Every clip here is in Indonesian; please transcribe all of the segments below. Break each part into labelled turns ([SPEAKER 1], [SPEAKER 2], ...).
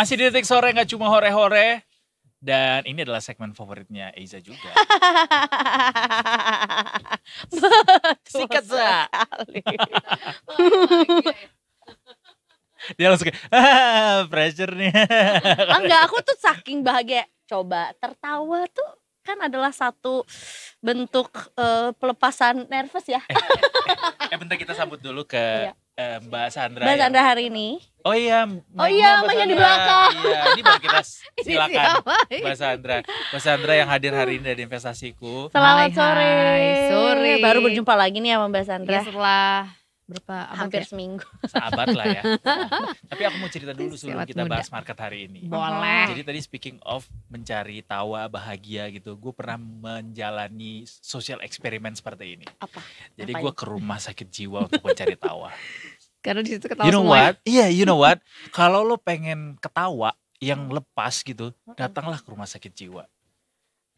[SPEAKER 1] Masih di detik sore nggak cuma hore-hore. Dan ini adalah segmen favoritnya Eiza juga.
[SPEAKER 2] Sikat za.
[SPEAKER 1] Dia langsung kayak, ah, pressure nih. Enggak,
[SPEAKER 2] aku tuh saking bahagia. Coba tertawa tuh kan adalah satu bentuk uh, pelepasan nervous ya. Eh,
[SPEAKER 1] eh, eh, eh bentar kita sambut dulu ke iya. Eh, Mbak Sandra. Mbak ya. Sandra hari ini. Oh iya.
[SPEAKER 2] Oh iya, Mbak yang di belakang. Iya,
[SPEAKER 1] ini baru kita silakan Mbak Sandra. Mbak Sandra yang hadir hari ini dari investasiku. Selamat sore.
[SPEAKER 2] sore. Baru berjumpa lagi nih sama Mbak Sandra. Ya, setelah berapa hampir ya? seminggu.
[SPEAKER 1] Sahabat lah ya. tapi aku mau cerita dulu sebelum kita muda. bahas market hari ini. Boleh. Jadi tadi speaking of mencari tawa bahagia gitu, gue pernah menjalani social eksperimen seperti ini. Apa? Jadi gue ke rumah sakit jiwa untuk mencari tawa.
[SPEAKER 3] Karena di situ ketawa You know semua. Ya. what? Iya, yeah,
[SPEAKER 1] you know what? Kalau lo pengen ketawa yang hmm. lepas gitu, hmm. datanglah ke rumah sakit jiwa.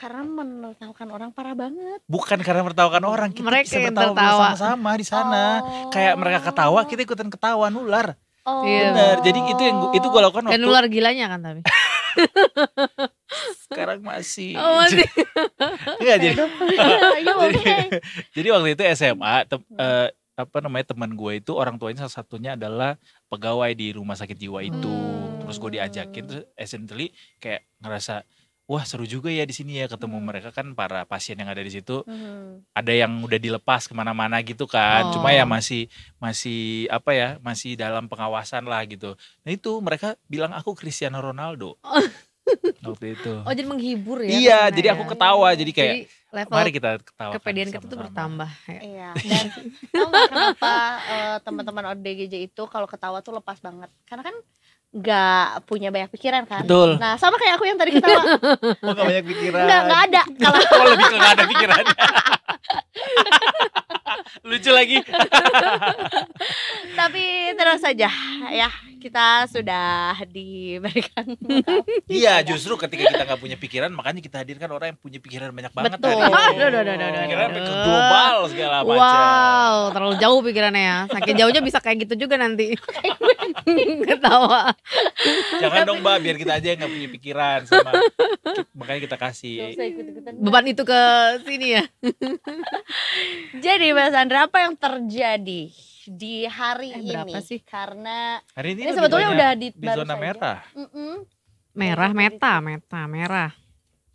[SPEAKER 2] Karena menertawakan orang parah banget.
[SPEAKER 1] Bukan karena menertawakan orang, kita mereka bisa yang tertawa sama-sama di sana. Oh. Kayak mereka oh. ketawa, kita ikutan ketawa nular. Oh. Iya. Benar. Jadi itu yang itu gue lakukan waktu. Dan nular gilanya kan tapi. Sekarang masih. Oh, masih. Enggak jadi. jadi, jadi waktu itu SMA tep, uh, hmm. eh, apa namanya teman gue itu orang tuanya salah satunya adalah pegawai di rumah sakit jiwa itu hmm. terus gue diajakin terus essentially kayak ngerasa wah seru juga ya di sini ya ketemu hmm. mereka kan para pasien yang ada di situ hmm. ada yang udah dilepas kemana-mana gitu kan oh. cuma ya oh. masih masih apa ya masih dalam pengawasan lah gitu nah itu mereka bilang aku Cristiano Ronaldo oh waktu itu. Oh jadi
[SPEAKER 2] menghibur ya? Iya, jadi aku ya? ketawa, jadi kayak jadi
[SPEAKER 1] mari kita ketawa. Kepedean
[SPEAKER 2] kita tuh bertambah. Ya. Iya. Dan kenapa uh, teman-teman ODGJ itu kalau ketawa tuh lepas banget, karena kan nggak punya banyak pikiran kan. Betul. Nah sama kayak aku yang tadi ketawa. oh
[SPEAKER 1] gak banyak pikiran. Nggak nggak ada. Kalau oh, lebih ke nggak ada pikiran. Lucu lagi.
[SPEAKER 2] Tapi terus saja ya kita sudah diberikan.
[SPEAKER 1] Iya, justru ketika kita nggak punya pikiran, makanya kita hadirkan orang yang punya pikiran banyak banget. Betul.
[SPEAKER 2] Pikiran
[SPEAKER 1] ke global segala macam. Wow,
[SPEAKER 3] terlalu jauh pikirannya ya. Saking jauhnya bisa kayak gitu juga nanti. Ketawa.
[SPEAKER 1] Jangan dong mbak, biar kita aja yang nggak punya pikiran sama. Makanya kita kasih. Beban itu
[SPEAKER 2] ke sini ya. Jadi mbak Sandra apa yang terjadi? di hari eh, berapa ini sih? karena hari ini, ini sebetulnya udah di, di zona merah. Mm -mm.
[SPEAKER 3] Merah meta, meta merah.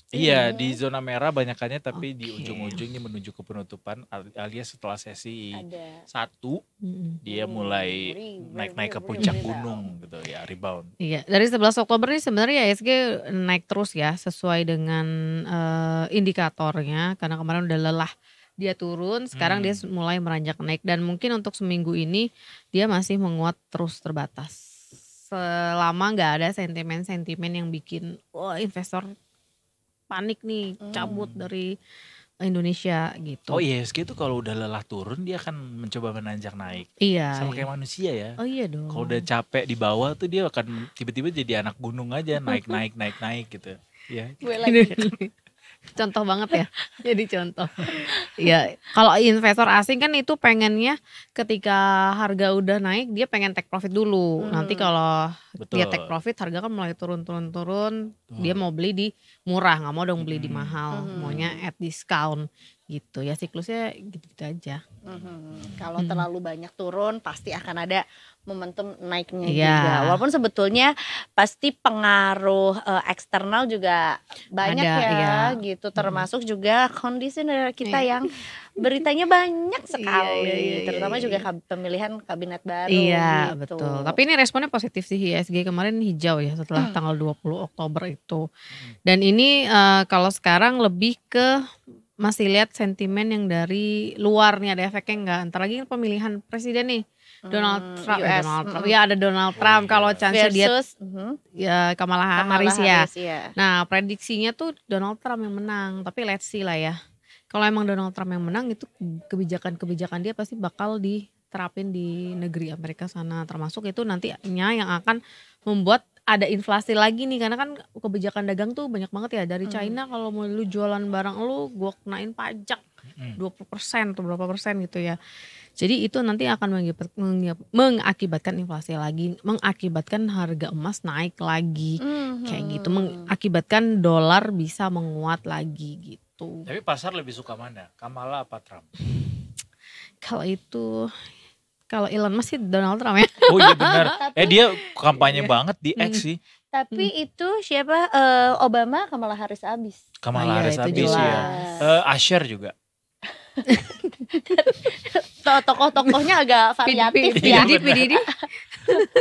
[SPEAKER 1] Iya, di zona merah banyakannya tapi okay. di ujung-ujungnya menuju ke penutupan alias setelah sesi Ada. satu mm dia mulai naik-naik ke puncak gunung gitu ya, rebound.
[SPEAKER 3] Iya, dari 11 Oktober ini sebenarnya ISG naik terus ya sesuai dengan uh, indikatornya karena kemarin udah lelah dia turun, sekarang hmm. dia mulai meranjak naik dan mungkin untuk seminggu ini dia masih menguat terus terbatas. Selama nggak ada sentimen-sentimen yang bikin wah oh, investor panik nih, hmm. cabut hmm. dari Indonesia gitu. Oh IHSG
[SPEAKER 1] iya, itu kalau udah lelah turun dia akan mencoba menanjak naik. Iya. Sama iya. kayak manusia ya. Oh
[SPEAKER 3] iya dong. Kalau udah
[SPEAKER 1] capek di bawah tuh dia akan tiba-tiba jadi anak gunung aja naik naik naik naik gitu. Iya.
[SPEAKER 3] Gue lagi contoh banget ya. Jadi contoh. ya, kalau investor asing kan itu pengennya ketika harga udah naik dia pengen take profit dulu. Hmm. Nanti kalau dia take profit harga kan mulai turun-turun-turun, dia mau beli di murah, nggak mau dong beli hmm. di mahal, hmm. maunya at discount gitu ya siklusnya gitu-gitu aja.
[SPEAKER 2] Mm-hmm. Kalau mm. terlalu banyak turun pasti akan ada momentum naiknya yeah. juga. Walaupun sebetulnya pasti pengaruh uh, eksternal juga banyak ada, ya, iya. gitu mm-hmm. termasuk mm. juga kondisi negara kita iya. yang beritanya banyak iya, sekali, yeah, yeah, yeah, terutama yeah, juga iya. pemilihan kabinet baru. Iya, gitu. betul. Tapi
[SPEAKER 3] ini responnya positif sih ISG kemarin hijau ya setelah mm. tanggal 20 Oktober itu. Dan ini uh, kalau sekarang lebih ke masih lihat sentimen yang dari luar nih ada efeknya enggak. antara lagi pemilihan presiden nih. Hmm, Donald Trump, US. Eh, Donald Trump. -hmm. Ya ada Donald oh, Trump iya. kalau chance Versus, dia hmm. uh-huh. ya Kamala, Kamala Harris, ya. Harris ya. Nah, prediksinya tuh Donald Trump yang menang, tapi let's see lah ya. Kalau emang Donald Trump yang menang itu kebijakan-kebijakan dia pasti bakal diterapin di negeri Amerika sana termasuk itu nantinya yang akan membuat ada inflasi lagi nih karena kan kebijakan dagang tuh banyak banget ya dari hmm. China kalau mau lu jualan barang lu gua kenain pajak hmm. dua puluh persen atau berapa persen gitu ya. Jadi itu nanti akan mengakibatkan inflasi lagi, mengakibatkan harga emas naik lagi hmm. kayak gitu, mengakibatkan dolar bisa menguat lagi
[SPEAKER 1] gitu. Tapi pasar lebih suka mana? Kamala apa Trump?
[SPEAKER 2] kalau itu kalau Elon Musk sih Donald Trump ya. Oh iya benar.
[SPEAKER 1] eh dia kampanye iya. banget di X hmm. sih.
[SPEAKER 2] Tapi hmm. itu siapa uh, Obama Kamala Harris abis.
[SPEAKER 1] Kamala oh, iya, Harris ah, iya, abis eh, ya. Uh, Asher juga.
[SPEAKER 2] Tokoh-tokohnya agak variatif ya. Pididi, Pididi.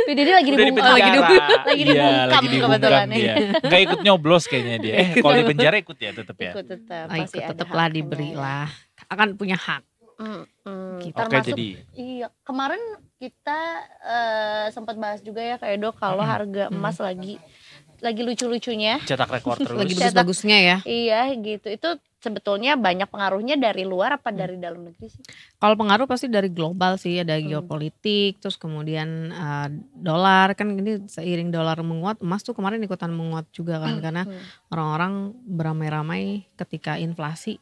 [SPEAKER 2] Pididi lagi di bungkam. lagi di lagi iya, di kebetulan ya.
[SPEAKER 1] Gak ikut nyoblos kayaknya dia. Eh, kalau di penjara ikut ya tetap ya. Ikut
[SPEAKER 3] tetap. Oh, ikut tetap lah diberilah. Akan punya hak kita hmm gitu. jadi.
[SPEAKER 2] Iya kemarin kita uh, eh, sempat bahas juga ya kayak Edo kalau hmm harga emas hmm lagi lagi lucu-lucunya. Cetak rekor terus. lagi bagus-bagusnya ya. Iya gitu. Itu sebetulnya banyak pengaruhnya dari luar apa dari mm. dalam negeri sih?
[SPEAKER 3] Kalau pengaruh pasti dari global sih, ada hmm. geopolitik, terus kemudian uh, dolar kan ini seiring dolar menguat, emas tuh kemarin ikutan menguat juga kan hmm. karena mm. orang-orang beramai-ramai ketika inflasi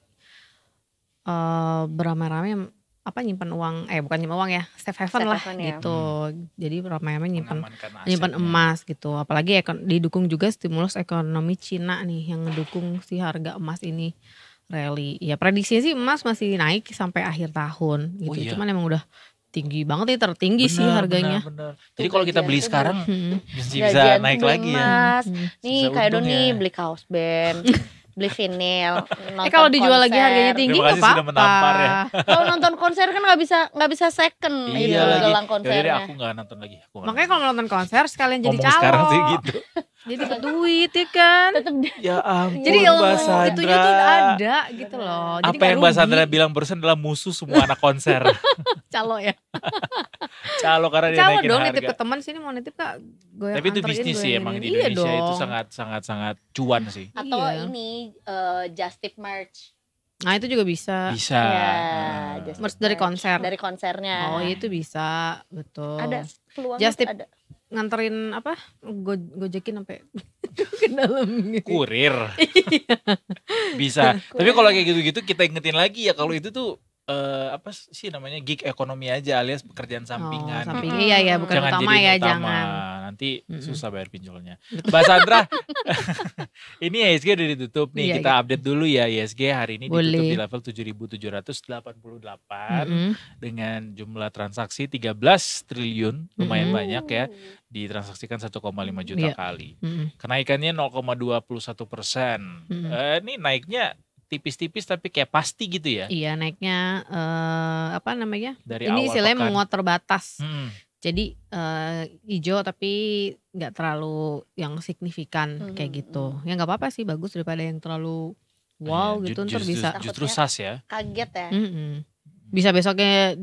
[SPEAKER 3] Eh, beramai-ramai apa nyimpan uang eh bukan nyimpan uang ya safe haven lah haven, ya. gitu hmm. jadi ramai-ramai nyimpan nyimpan emas gitu apalagi ekon, didukung juga stimulus ekonomi Cina nih yang mendukung si harga emas ini rally ya prediksi sih emas masih naik sampai akhir tahun gitu oh, iya. cuman emang udah tinggi banget nih ya, tertinggi bener, sih harganya.
[SPEAKER 1] Bener, bener. Jadi kalau kita beli sekarang hmm. bisa,
[SPEAKER 2] bisa naik lagi ya. Hmm. nih kayak doni nih beli kaos band. beli vinyl. eh kalau dijual konser. lagi harganya
[SPEAKER 3] tinggi nggak apa Ya.
[SPEAKER 1] kalau
[SPEAKER 2] nonton konser kan nggak bisa nggak bisa second iya, gitu lagi. gelang
[SPEAKER 1] konsernya. Jadi aku nggak nonton lagi. Aku
[SPEAKER 2] Makanya kalau nonton
[SPEAKER 3] konser sekalian jadi calo. sekarang sih gitu. Jadi dapat duit ya kan. ya ampun. Jadi ilmu itu itunya tuh ada gitu loh. Jadi Apa yang Mbak Sandra
[SPEAKER 1] bilang barusan adalah musuh semua anak konser.
[SPEAKER 3] Calo ya.
[SPEAKER 1] Calo karena dia Calo naikin dong harga. nitip ke
[SPEAKER 3] teman sini mau nitip
[SPEAKER 2] kak. Gue Tapi itu bisnis sih emang di iya Indonesia iya itu sangat
[SPEAKER 1] sangat sangat cuan sih.
[SPEAKER 2] Atau iya. ini uh, eh, Justif Merch.
[SPEAKER 3] Nah itu juga bisa. Bisa. Ya, hmm. merch dari konser. Dari konsernya. Oh iya itu bisa, betul. Ada peluang Just tip, ada nganterin apa go, gojekin sampai
[SPEAKER 1] ke dalam kurir iya. bisa kurir. Nah, tapi kalau kayak gitu-gitu kita ingetin lagi ya kalau itu tuh uh, apa sih namanya gig ekonomi aja alias pekerjaan sampingan. Oh, sampingan gitu. iya ya, bukan jangan utama ya, utama. jangan. Nanti mm-hmm. susah bayar pinjolnya. Mbak Sandra, ini ISG udah ditutup nih. Iya, kita iya. update dulu ya ISG hari ini Boleh. ditutup di level 7788 mm-hmm. dengan jumlah transaksi 13 triliun, lumayan mm-hmm. banyak ya. Ditransaksikan 1,5 juta yeah. kali. Mm-hmm. Kenaikannya 0,21 Mm-hmm. Uh, ini naiknya tipis-tipis tapi kayak pasti gitu ya. Iya,
[SPEAKER 3] naiknya uh, apa namanya? Dari Ini istilahnya menguat terbatas. Hmm. Jadi uh, hijau tapi nggak terlalu yang signifikan hmm. kayak gitu. Hmm. Ya nggak apa-apa sih, bagus daripada yang terlalu ah, wow ya, gitu ntar bisa justru
[SPEAKER 1] sas ya. Kaget
[SPEAKER 3] ya. Mm -hmm. Bisa besoknya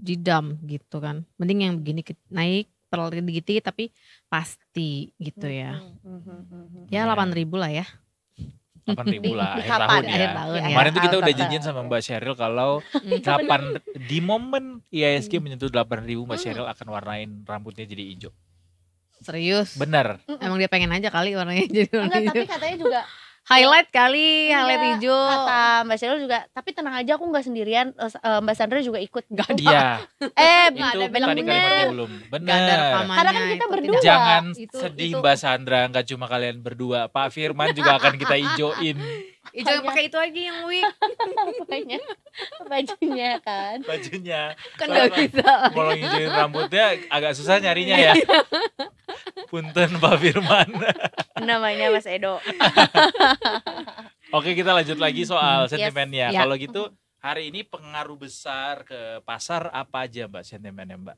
[SPEAKER 3] didam gitu kan. Mending yang begini naik terlalu dikit tapi pasti gitu ya. Hmm, hmm, ya iya. delapan ribu lah ya
[SPEAKER 1] delapan ribu lah akhir kapan, tahun ya. Akhir tahun, ya. Kemarin ya, tuh kita udah janjian sama Mbak Sheryl kalau hmm. kapan di momen IISG hmm. menyentuh delapan ribu Mbak hmm. Sheryl akan warnain rambutnya jadi hijau. Serius? Bener.
[SPEAKER 3] Emang dia pengen aja kali warnanya jadi hijau. Enggak, tapi
[SPEAKER 2] katanya juga highlight kali iya, highlight hijau kata Mbak Cheryl juga tapi tenang aja aku nggak sendirian eh, Mbak Sandra juga ikut nggak ada iya. eh nggak ada kan
[SPEAKER 1] bilang belum benar karena
[SPEAKER 2] kan kita berdua jangan itu, sedih itu. Mbak
[SPEAKER 1] Sandra nggak cuma kalian berdua Pak Firman juga akan kita ijoin
[SPEAKER 2] Ya, jangan pakai itu lagi yang wig. Apanya? Bajunya kan.
[SPEAKER 1] Bajunya. Kan enggak bisa. Kalau ngijauin rambutnya agak susah nyarinya ya. Iya. Punten Pak Firman.
[SPEAKER 2] Namanya Mas Edo.
[SPEAKER 1] Oke, kita lanjut lagi soal hmm, sentimennya. Yes, ya. Kalau gitu mm-hmm. hari ini pengaruh besar ke pasar apa aja Mbak sentimennya Mbak?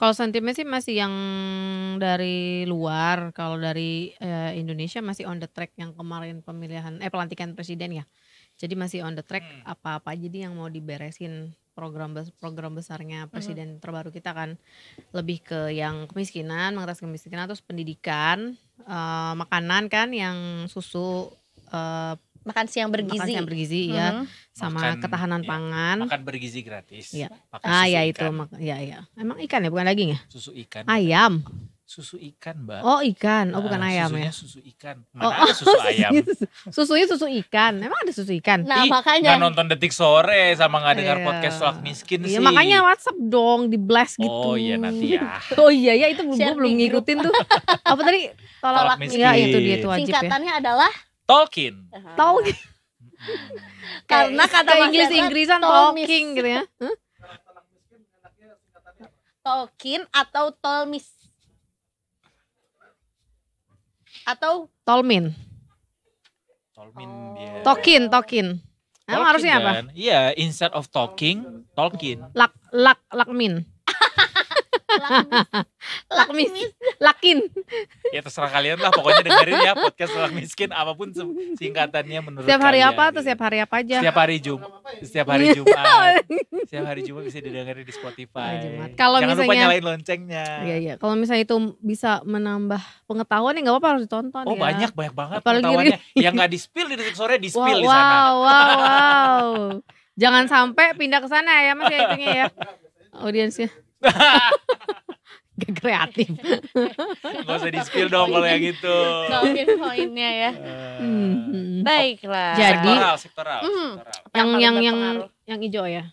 [SPEAKER 3] Kalau sentimen sih masih yang dari luar, kalau dari uh, Indonesia masih on the track yang kemarin pemilihan eh pelantikan presiden ya. Jadi masih on the track hmm. apa-apa hmm. jadi yang mau diberesin program program besarnya hmm. presiden -hmm. terbaru kita kan lebih ke yang kemiskinan, mengatasi kemiskinan terus pendidikan, uh, makanan kan yang susu uh, makan siang bergizi. Makan siang bergizi hmm. ya, mm-hmm. sama makan, ketahanan ya, pangan.
[SPEAKER 1] Makan bergizi gratis. Ya. Makan ah ya itu, ya ya.
[SPEAKER 3] Emang ikan ya bukan daging ya? Susu ikan. Ayam.
[SPEAKER 1] Susu ikan, Mbak. Oh, ikan. Oh, bukan uh, ayam susunya ya. susu ikan. Oh, Mana oh, ada susu ayam?
[SPEAKER 3] Susunya susu ikan. Emang ada susu ikan? Nah, Ih, makanya. Gak
[SPEAKER 1] nonton detik sore sama gak dengar yeah. podcast Soal Miskin yeah, sih. makanya
[SPEAKER 3] WhatsApp dong, di blast oh, gitu. Oh iya nanti ya. oh iya ya itu belum belum ngikutin
[SPEAKER 2] tuh. Apa tadi? Tolak, Tolak miskin. Ya, itu dia tuh wajib ya. Singkatannya ya. adalah Talking. Talking.
[SPEAKER 3] Karena kata Inggris Inggrisan talking gitu ya.
[SPEAKER 2] Tolkien Talking atau tolmis atau
[SPEAKER 3] tolmin. Tolmin oh. dia. Tolkien, Tolkien.
[SPEAKER 1] Emang harusnya apa? Kan? Iya, instead of talking, talking.
[SPEAKER 3] Lak lak lakmin. Lakmin, Lakin
[SPEAKER 1] ya terserah kalian lah pokoknya dengerin ya podcast orang miskin apapun singkatannya menurut setiap hari kalian, apa atau gitu.
[SPEAKER 3] setiap hari apa aja setiap
[SPEAKER 1] hari Jumat ya. setiap hari Jumat setiap hari Jumat bisa didengarin di Spotify kalau jangan misalnya, lupa nyalain loncengnya iya iya
[SPEAKER 3] kalau misalnya itu bisa menambah pengetahuan ya nggak apa-apa harus ditonton oh ya. banyak banyak banget Apalagi pengetahuannya
[SPEAKER 1] yang nggak di spill di detik sore di spill wow, di sana wow wow wow
[SPEAKER 3] jangan sampai pindah ke sana ya mas ya itunya ya audiensnya
[SPEAKER 1] Gak kreatif. Gak usah di-spill dong kalau yang itu. Soalnya
[SPEAKER 3] poinnya ya. Eh, hmm. Baiklah. Jadi sektoral, sektoral. Hmm. sektoral. Yang yang yang yang hijau ya.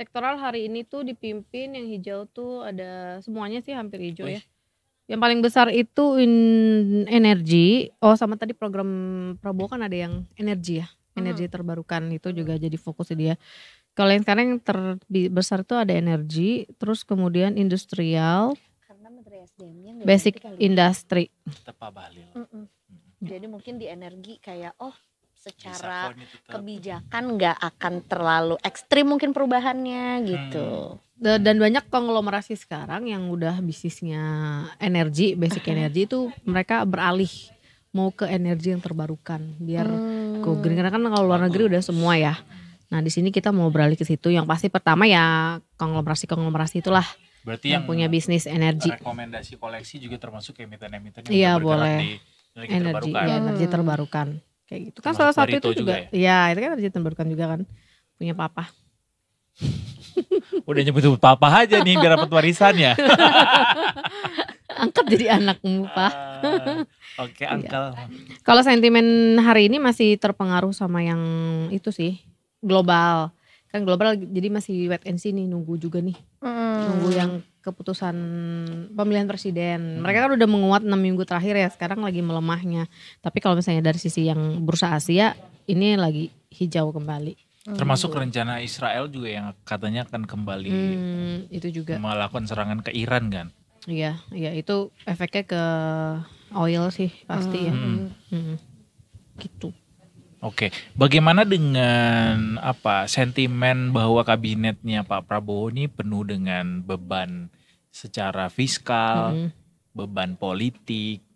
[SPEAKER 3] Sektoral hari ini tuh dipimpin yang hijau tuh ada semuanya sih hampir hijau Uish. ya. Yang paling besar itu in energi. Oh, sama tadi program Prabowo kan ada yang energi ya. Energi hmm. terbarukan itu juga hmm. jadi fokus dia. Kalau yang sekarang yang terbesar itu ada energi, terus kemudian industrial. basic ya? industri.
[SPEAKER 1] Tepat balil.
[SPEAKER 2] Jadi mungkin di energi kayak oh secara kebijakan nggak akan terlalu ekstrim mungkin
[SPEAKER 3] perubahannya gitu. Hmm. Dan banyak konglomerasi sekarang yang udah bisnisnya energi, basic energi itu mereka beralih mau ke energi yang terbarukan biar hmm. go green karena kan kalau luar negeri udah semua ya Nah di sini kita mau beralih ke situ. Yang pasti pertama ya konglomerasi-konglomerasi itulah
[SPEAKER 1] Berarti yang, yang punya bisnis energi. Rekomendasi koleksi juga termasuk emiten-emiten yang iya, boleh. di energi iya, terbarukan. Ya, energi terbarukan. Kayak gitu. Kan salah satu itu juga,
[SPEAKER 3] ya? Iya, ya? itu kan energi terbarukan juga kan punya papa.
[SPEAKER 1] Udah nyebut-nyebut papa aja nih biar dapat warisan ya.
[SPEAKER 3] Angkat jadi anakmu, Pak. Ah,
[SPEAKER 1] oke, okay, iya. angkel.
[SPEAKER 3] Kalau sentimen hari ini masih terpengaruh sama yang itu sih, global kan global jadi masih wait and see nih nunggu juga nih
[SPEAKER 1] mm. nunggu yang
[SPEAKER 3] keputusan pemilihan presiden mereka kan udah menguat enam minggu terakhir ya sekarang lagi melemahnya tapi kalau misalnya dari sisi yang bursa Asia ini lagi hijau kembali
[SPEAKER 1] termasuk rencana Israel juga yang katanya akan kembali hmm, itu juga melakukan serangan ke Iran kan
[SPEAKER 3] iya iya itu efeknya ke oil sih pasti hmm. ya hmm. Hmm. gitu
[SPEAKER 1] Oke, bagaimana dengan apa sentimen bahwa kabinetnya Pak Prabowo ini penuh dengan beban secara fiskal, hmm. beban politik,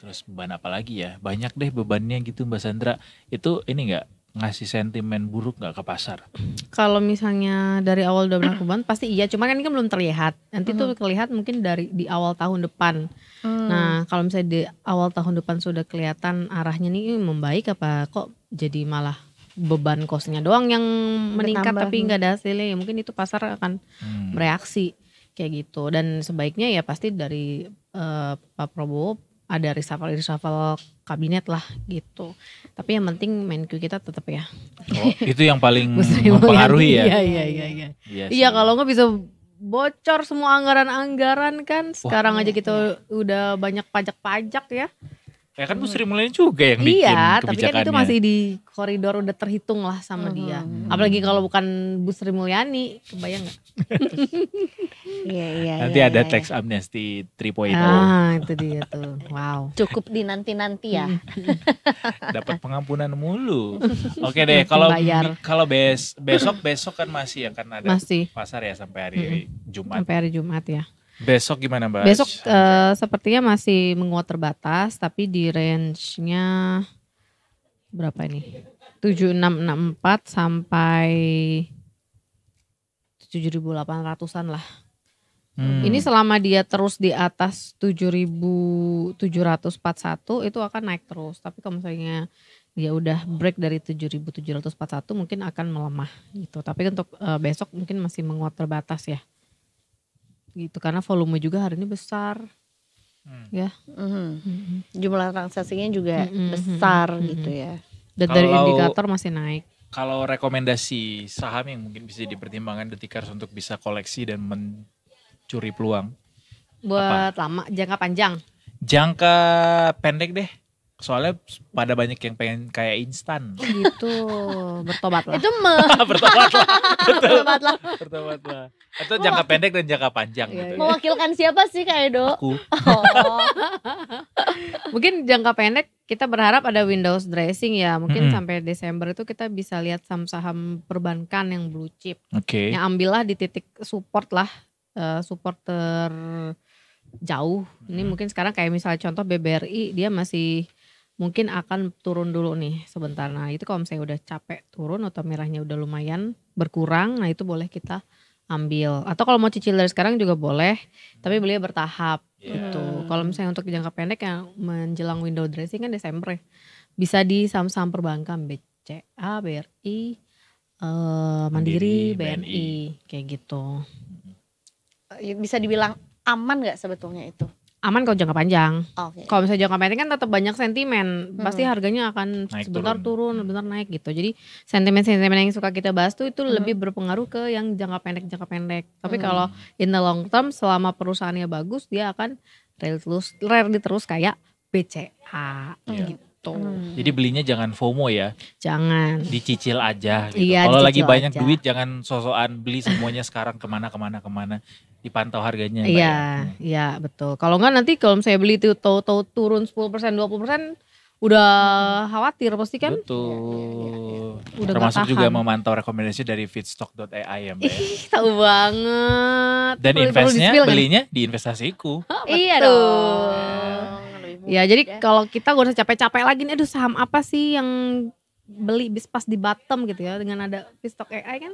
[SPEAKER 1] terus beban apa lagi ya? Banyak deh bebannya gitu Mbak Sandra. Itu ini enggak ngasih sentimen buruk nggak ke pasar?
[SPEAKER 3] Kalau misalnya dari awal udah bulan pasti iya, cuma kan ini kan belum terlihat. Nanti uh-huh. tuh terlihat mungkin dari di awal tahun depan. Hmm. Nah, kalau misalnya di awal tahun depan sudah kelihatan arahnya nih membaik apa kok jadi malah beban kosnya doang yang meningkat Bertambah. tapi nggak ada hasilnya ya mungkin itu pasar akan hmm. bereaksi kayak gitu dan sebaiknya ya pasti dari uh, Pak Prabowo ada reshuffle reshuffle kabinet lah gitu. Tapi yang penting Menkyu kita tetap ya. Oh, itu yang paling mempengaruhi ya. Iya iya iya
[SPEAKER 2] iya.
[SPEAKER 1] Yes, iya kalau
[SPEAKER 3] nggak bisa bocor semua anggaran-anggaran kan sekarang Wah. aja kita udah banyak pajak-pajak ya.
[SPEAKER 1] Ya kan Bu hmm. Sri Mulyani juga yang iya, bikin iya, tapi kan itu masih
[SPEAKER 3] di koridor udah terhitung lah sama hmm. dia. Apalagi kalau bukan Bu Sri Mulyani,
[SPEAKER 2] kebayang gak? iya, iya, Nanti iya, ada iya, teks
[SPEAKER 1] iya. amnesty 3.0. Ah, itu dia tuh. Wow.
[SPEAKER 2] Cukup dinanti-nanti ya. Hmm.
[SPEAKER 1] Dapat pengampunan mulu. Oke deh, kalau kalau besok besok kan masih ya kan ada masih. pasar ya sampai hari hmm. Jumat.
[SPEAKER 3] Sampai hari Jumat ya.
[SPEAKER 1] Besok gimana Mbak? Besok
[SPEAKER 3] uh, sepertinya masih menguat terbatas tapi di range-nya berapa ini? 7664 sampai 7800-an lah. Hmm. Ini selama dia terus di atas 7741 itu akan naik terus. Tapi kalau misalnya dia udah break dari 7741 mungkin akan melemah gitu. Tapi untuk uh, besok mungkin masih menguat terbatas ya gitu karena volume juga hari ini besar hmm.
[SPEAKER 2] ya mm-hmm. mm-hmm. jumlah transaksinya juga mm-hmm.
[SPEAKER 3] besar mm-hmm. gitu ya dan kalau, dari indikator masih naik
[SPEAKER 1] kalau rekomendasi saham yang mungkin bisa dipertimbangkan detikers untuk bisa koleksi dan mencuri peluang
[SPEAKER 3] buat apa? lama jangka panjang
[SPEAKER 1] jangka pendek deh soalnya pada banyak yang pengen kayak instan
[SPEAKER 2] gitu bertobatlah. Itu me... bertobatlah. Betul. bertobatlah.
[SPEAKER 1] bertobatlah. Atau jangka pendek dan jangka panjang iya, gitu. Iya. Ya.
[SPEAKER 2] Mewakilkan siapa sih Kak Edo?
[SPEAKER 1] Aku. Oh.
[SPEAKER 3] mungkin jangka pendek kita berharap ada Windows dressing ya. Mungkin hmm. sampai Desember itu kita bisa lihat saham-saham perbankan yang blue chip. Oke. Okay. Yang ambillah di titik support lah. Uh, supporter jauh. Ini hmm. mungkin sekarang kayak misalnya contoh BBRI dia masih mungkin akan turun dulu nih sebentar. Nah itu kalau misalnya udah capek turun atau merahnya udah lumayan berkurang, nah itu boleh kita ambil. Atau kalau mau cicil dari sekarang juga boleh, tapi beli bertahap yeah. gitu. Kalau misalnya untuk jangka pendek yang menjelang window dressing kan Desember ya. Bisa di saham-saham perbankan
[SPEAKER 2] BCA,
[SPEAKER 3] BRI, uh, eh, Mandiri, Mandiri BNI. BNI kayak gitu.
[SPEAKER 2] Bisa dibilang aman nggak sebetulnya itu?
[SPEAKER 3] aman kalau jangka panjang. Okay. Kalau misalnya jangka pendek kan tetap banyak sentimen, hmm. pasti
[SPEAKER 2] harganya akan naik,
[SPEAKER 3] sebentar turun. sebentar naik gitu. Jadi sentimen-sentimen yang suka kita bahas tuh itu hmm. lebih berpengaruh ke yang jangka pendek jangka pendek. Tapi hmm. kalau in the long term selama perusahaannya bagus dia akan rare terus rare terus kayak BCA yeah. gitu gitu. Hmm.
[SPEAKER 1] Jadi belinya jangan FOMO ya. Jangan. Dicicil aja gitu. Iya, Kalau lagi banyak aja. duit jangan sosokan beli semuanya sekarang kemana kemana kemana dipantau harganya. Iya, hmm.
[SPEAKER 3] iya betul. Kalau enggak nanti kalau saya beli itu tahu tau turun 10% 20% udah khawatir pasti kan?
[SPEAKER 1] Betul. Ya, ya, ya. Udah Termasuk juga memantau rekomendasi dari feedstock.ai ya Mbak. Ya.
[SPEAKER 3] Ih, tahu banget. Dan investnya kan? belinya
[SPEAKER 1] di investasiku. Oh,
[SPEAKER 3] Iya dong. Ya jadi ya. kalau kita gak usah capek-capek lagi nih aduh saham apa sih yang beli bis pas di bottom gitu ya dengan ada stock AI kan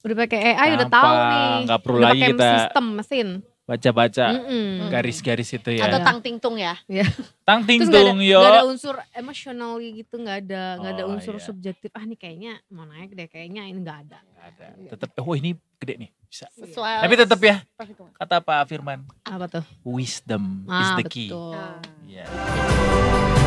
[SPEAKER 3] udah pakai AI Gampang, udah tahu nih. nggak perlu udah lagi kita sistem mesin
[SPEAKER 1] baca-baca Mm-mm. garis-garis itu ya. Atau tang tingtung ya. ya. Tang tingtung yo. nggak ada
[SPEAKER 3] unsur emosional gitu, nggak ada nggak oh, ada unsur iya. subjektif. Ah ini kayaknya mau naik deh, kayaknya ini nggak ada. Gak ada.
[SPEAKER 1] Tetap, oh ini gede nih bisa. Sesuai Tapi tetap ya kata Pak Firman. Apa tuh? Wisdom ah, is the key.
[SPEAKER 3] Betul. Yeah. Iya.